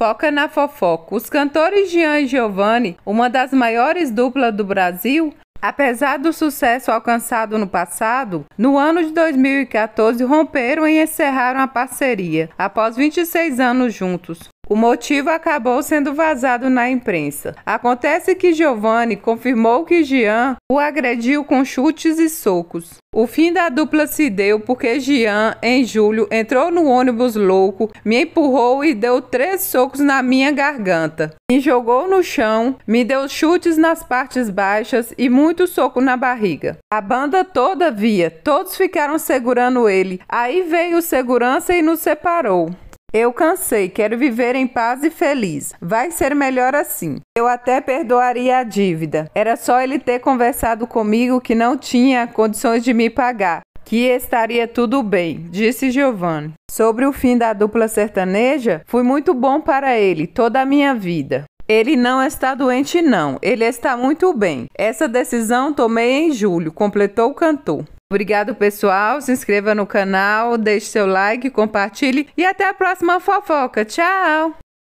Foca na fofoca. Os cantores Jean e Giovanni, uma das maiores duplas do Brasil, Apesar do sucesso alcançado no passado, no ano de 2014 romperam e encerraram a parceria, após 26 anos juntos. O motivo acabou sendo vazado na imprensa. Acontece que Giovanni confirmou que Jean o agrediu com chutes e socos. O fim da dupla se deu porque Jean, em julho, entrou no ônibus louco, me empurrou e deu três socos na minha garganta. Me jogou no chão, me deu chutes nas partes baixas e muito soco na barriga. A banda toda via, todos ficaram segurando ele. Aí veio o segurança e nos separou. Eu cansei, quero viver em paz e feliz. Vai ser melhor assim. Eu até perdoaria a dívida. Era só ele ter conversado comigo que não tinha condições de me pagar, que estaria tudo bem, disse Giovanni. Sobre o fim da dupla sertaneja, fui muito bom para ele toda a minha vida. Ele não está doente, não. Ele está muito bem. Essa decisão tomei em julho, completou o cantor. Obrigado, pessoal. Se inscreva no canal, deixe seu like, compartilhe e até a próxima fofoca. Tchau!